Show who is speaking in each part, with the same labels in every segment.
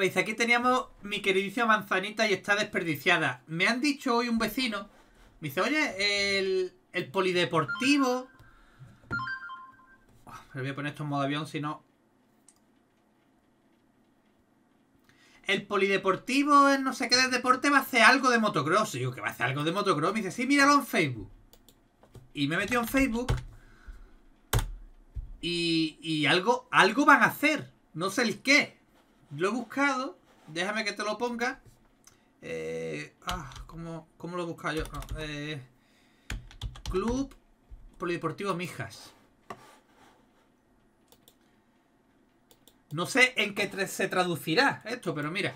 Speaker 1: dice, aquí teníamos mi queridísima manzanita y está desperdiciada. Me han dicho hoy un vecino, me dice, oye, el, el polideportivo... Ah, voy a poner esto en modo avión, si no... El polideportivo, no sé qué del deporte, va a hacer algo de motocross. Y yo, que va a hacer algo de motocross. Me dice, sí, míralo en Facebook. Y me metió en Facebook. Y, y algo, algo van a hacer. No sé el qué. Lo he buscado. Déjame que te lo ponga. Eh, ah, ¿cómo, lo he buscado yo? Ah, eh, Club Polideportivo Mijas. No sé en qué se traducirá esto, pero mira.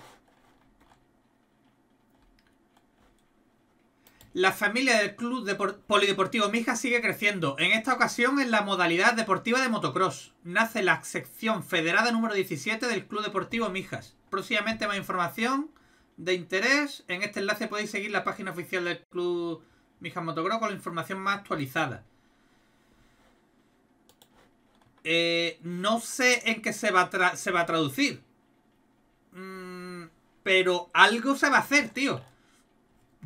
Speaker 1: La familia del Club Polideportivo Mijas sigue creciendo, en esta ocasión en la modalidad deportiva de motocross. Nace la sección federada número 17 del Club Deportivo Mijas. Próximamente más información de interés. En este enlace podéis seguir la página oficial del Club Mijas Motocross con la información más actualizada. Eh, no sé en qué se va a, traducir. Mm, pero algo se va a hacer, tío.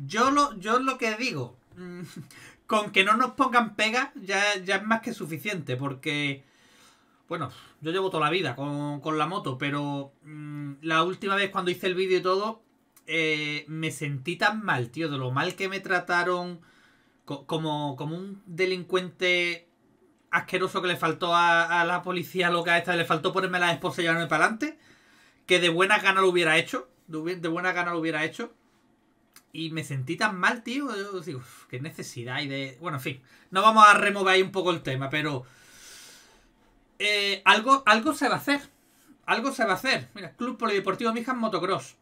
Speaker 1: Yo lo, yo lo que digo, mm, con que no nos pongan pegas ya, ya es más que suficiente, porque, bueno, yo llevo toda la vida con, la moto, pero mm, la última vez cuando hice el vídeo y todo, eh, me sentí tan mal, tío, de lo mal que me trataron como, como un delincuente asqueroso que le faltó a, la policía loca esta, le faltó ponerme la esposa y llevarme para adelante, que de buena gana lo hubiera hecho, de buena gana lo hubiera hecho. Y me sentí tan mal, tío. Yo digo, qué necesidad hay de. Bueno, en fin. No vamos a remover ahí un poco el tema, pero. Eh, algo, algo se va a hacer. Algo se va a hacer. Mira, Club Polideportivo Mijas Motocross.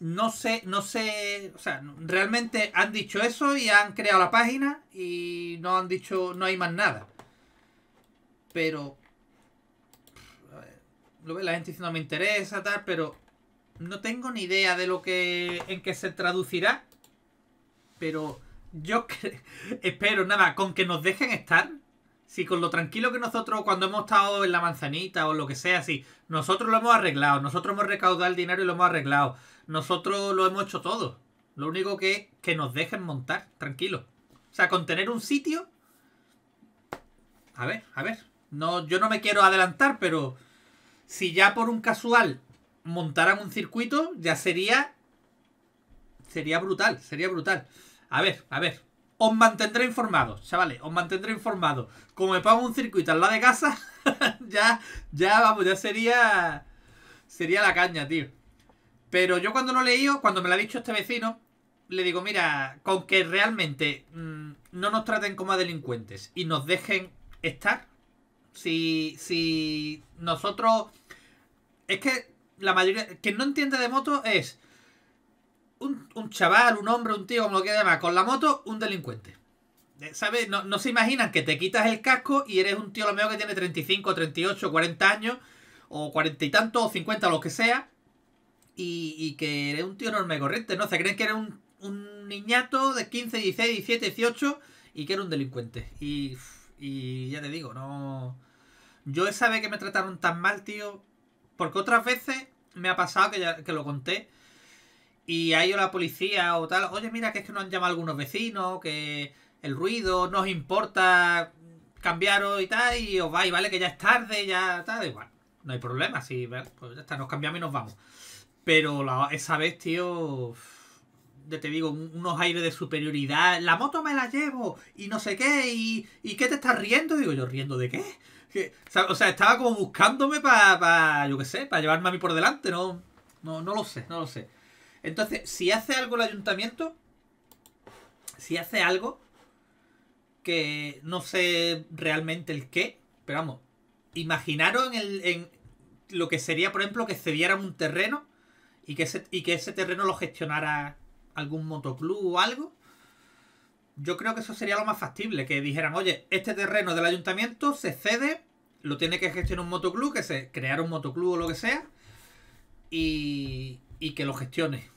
Speaker 1: No sé, no sé. O sea, realmente han dicho eso y han creado la página y no han dicho. No hay más nada. Pero. Lo ve la gente diciendo me interesa, tal, pero no tengo ni idea de lo que. en qué se traducirá. Pero yo espero, nada, con que nos dejen estar. Si con lo tranquilo que nosotros cuando hemos estado en la manzanita o lo que sea, si nosotros lo hemos arreglado, nosotros hemos recaudado el dinero y lo hemos arreglado, nosotros lo hemos hecho todo. Lo único que es que nos dejen montar, tranquilo. O sea, con tener un sitio. A ver, a ver. No, yo no me quiero adelantar, pero si ya por un casual montaran un circuito, ya sería. Sería brutal, sería brutal. A ver, a ver. Os mantendré informados, chavales, os mantendré informados. Como me pago un circuito al lado de casa, ya, ya, vamos, ya sería. Sería la caña, tío. Pero yo cuando lo leí, cuando me lo ha dicho este vecino, le digo, mira, con que realmente mm, no nos traten como a delincuentes y nos dejen estar, si, si nosotros... Es que la mayoría, quien no entiende de moto es un, chaval, un hombre, un tío, como lo que llamar... con la moto, un delincuente. Eh, ¿Sabes? No, se imaginan que te quitas el casco y eres un tío lo mejor que tiene 35, 38, 40 años, o 40 y tanto, o 50, lo que sea, y, que eres un tío enorme corriente, ¿no? Se creen que eres un, un, niñato de 15, 16, 17, 18 y que eres un delincuente. Y, y ya te digo, no. Yo he sabido que me trataron tan mal, tío, porque otras veces me ha pasado que, que lo conté. Y ha ido la policía o tal. Oye, mira, que es que nos han llamado algunos vecinos, que el ruido nos importa cambiaros y tal. Y os vais, vale, que ya es tarde, ya tal. Igual, no hay problema, si pues ya está, nos cambiamos y nos vamos. Pero esa vez, tío, ya te digo, unos aires de superioridad. La moto me la llevo y no sé qué. ¿Y, y qué te estás riendo? Digo yo, ¿riendo de qué? o sea, estaba como buscándome para, pa, yo qué sé, para llevarme a mí por delante, no, no, lo sé, no lo sé. Entonces, si hace algo el ayuntamiento, si hace algo que no sé realmente el qué, pero vamos, imaginaron en lo que sería, por ejemplo, que cedieran un terreno y que y que ese terreno lo gestionara algún motoclub o algo yo creo que eso sería lo más factible, que dijeran, oye, este terreno del ayuntamiento se cede, lo tiene que gestionar un motoclub, que se crear un motoclub o lo que sea, y, y que lo gestione.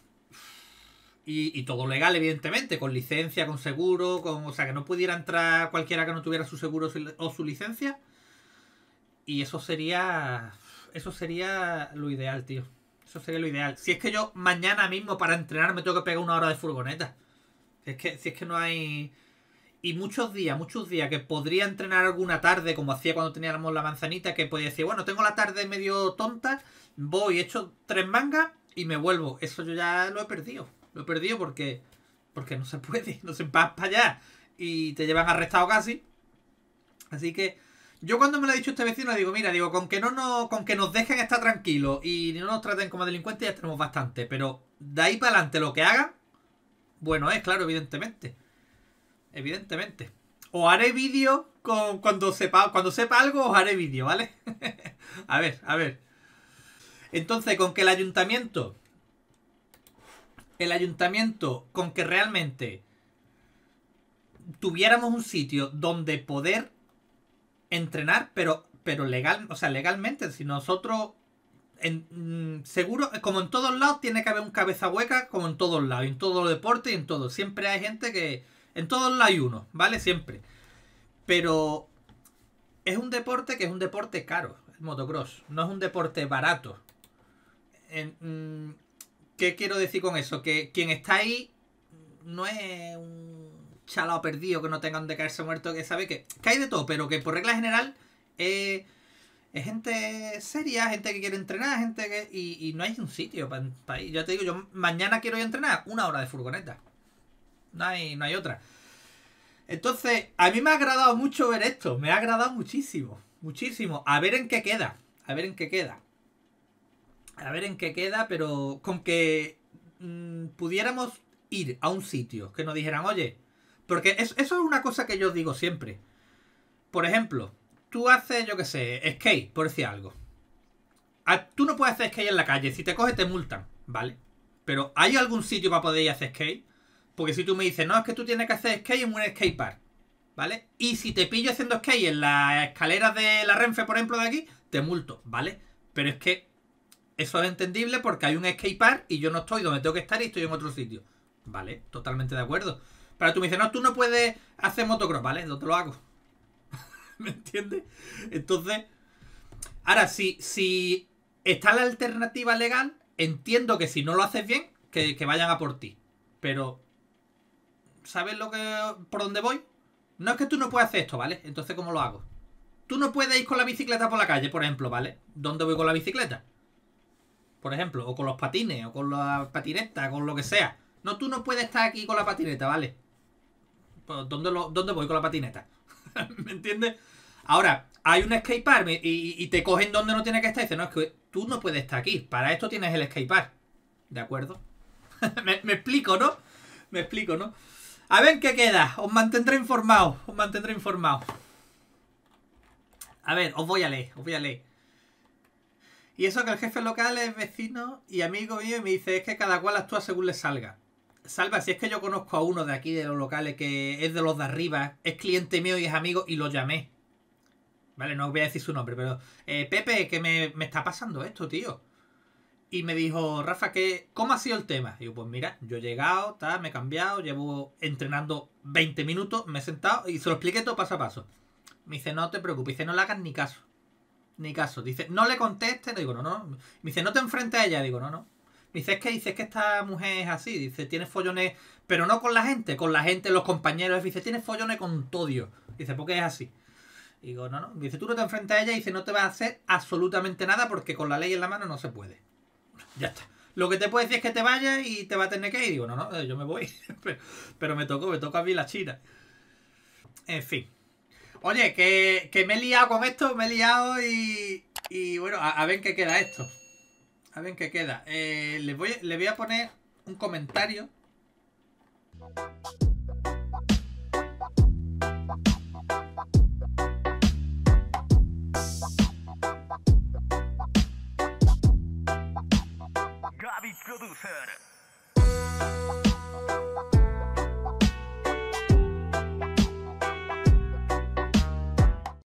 Speaker 1: Y, todo legal, evidentemente, con licencia, con seguro, con, o sea, que no pudiera entrar cualquiera que no tuviera su seguro o su licencia. Y eso sería. Eso sería lo ideal, tío. Eso sería lo ideal. Si es que yo mañana mismo para entrenar me tengo que pegar una hora de furgoneta. Es que, si es que no hay... Y muchos días, muchos días que podría entrenar alguna tarde, como hacía cuando teníamos la manzanita, que podía decir, bueno, tengo la tarde medio tonta, voy, echo tres mangas y me vuelvo. Eso yo ya lo he perdido. Lo he perdido porque, porque no se puede, no se va para allá y te llevan arrestado casi. Así que yo cuando me lo ha dicho este vecino, digo, mira, digo, con que no, no con que nos dejen estar tranquilos y no nos traten como delincuentes ya tenemos bastante, pero de ahí para adelante lo que hagan bueno es, claro, evidentemente. Evidentemente. O haré vídeo cuando sepa, cuando sepa algo, o haré vídeo, ¿vale? a ver, a ver. Entonces, con que el ayuntamiento. El ayuntamiento, con que realmente tuviéramos un sitio donde poder entrenar, pero, pero legal, o sea, legalmente. Si nosotros Mm, seguro, como en todos lados, tiene que haber un cabeza hueca, como en todos lados, en todos los deportes y en todo. Siempre hay gente que. En todos lados hay uno, ¿vale? Siempre. Pero es un deporte que es un deporte caro, el motocross. No es un deporte barato. Mm, ¿Qué quiero decir con eso? Que quien está ahí no es un chalao perdido que no tenga donde caerse muerto, que sabe que, que hay de todo, pero que por regla general. Eh, es gente seria, gente que quiere entrenar, gente que. Y, no hay un sitio para ir. Ya te digo, yo mañana quiero ir a entrenar, una hora de furgoneta. No hay, otra. Entonces, a mí me ha agradado mucho ver esto. Me ha agradado muchísimo. Muchísimo. A ver en qué queda. A ver en qué queda. A ver en qué queda, pero con que mm, pudiéramos ir a un sitio que nos dijeran, oye, porque eso es una cosa que yo digo siempre. Por ejemplo, tú haces, yo qué sé, skate, por decir algo. Ah, tú no puedes hacer skate en la calle. Si te coges, te multan, ¿vale? Pero ¿hay algún sitio para poder ir a hacer skate? Porque si tú me dices, no, es que tú tienes que hacer skate en un skate park, ¿vale? Y si te pillo haciendo skate en la escalera de la Renfe, por ejemplo, de aquí, te multo, ¿vale? Pero es que eso es entendible porque hay un skate y yo no estoy donde tengo que estar y estoy en otro sitio. Vale, totalmente de acuerdo. Pero tú me dices, no, tú no puedes hacer motocross, ¿vale? No te lo hago. ¿Me entiendes? Entonces, ahora, si, si está la alternativa legal, entiendo que si no lo haces bien, que, que vayan a por ti. Pero, ¿sabes lo que, por dónde voy? No es que tú no puedas hacer esto, ¿vale? Entonces, ¿cómo lo hago? Tú no puedes ir con la bicicleta por la calle, por ejemplo, ¿vale? ¿Dónde voy con la bicicleta? Por ejemplo, o con los patines, o con la patineta, con lo que sea. No, tú no puedes estar aquí con la patineta, ¿vale? Pues, ¿Dónde, ¿Dónde voy con la patineta? ¿Me entiendes? Ahora, hay un escape y, y te cogen donde no tiene que estar y dicen, no, es que tú no puedes estar aquí. Para esto tienes el bar. ¿De acuerdo? me, me, explico, ¿no? Me explico, ¿no? A ver qué queda. Os mantendré informado. Os mantendré informado. A ver, os voy a leer. Os voy a leer. Y eso que el jefe local es vecino y amigo mío y me dice es que cada cual actúa según le salga. Salva, si es que yo conozco a uno de aquí, de los locales, que es de los de arriba, es cliente mío y es amigo y lo llamé. Vale, no voy a decir su nombre, pero... Eh, Pepe, que me, me, está pasando esto, tío. Y me dijo, Rafa, que ¿cómo ha sido el tema? Y yo, pues mira, yo he llegado, me he cambiado, llevo entrenando 20 minutos, me he sentado y se lo expliqué todo paso a paso. Me dice, no te preocupes, no le hagas ni caso. Ni caso. Dice, no le contestes. Digo, no, no. Me dice, no te enfrentes a ella. Digo, no, no. Dices que, dices que esta mujer es así, dice, tiene follones, pero no con la gente, con la gente, los compañeros, dice, tiene follones con todo. Dios. Dice, qué es así. digo, no, no. Dice, tú no te enfrentas a ella y dice, no te vas a hacer absolutamente nada porque con la ley en la mano no se puede. Ya está. Lo que te puede decir es que te vayas y te va a tener que ir. digo, no, no, eh, yo me voy. pero, me tocó, me toca a mí la china. En fin. Oye, que, que, me he liado con esto, me he liado y, y bueno, a ver qué queda esto. A ver qué queda. Eh, le voy a poner un comentario.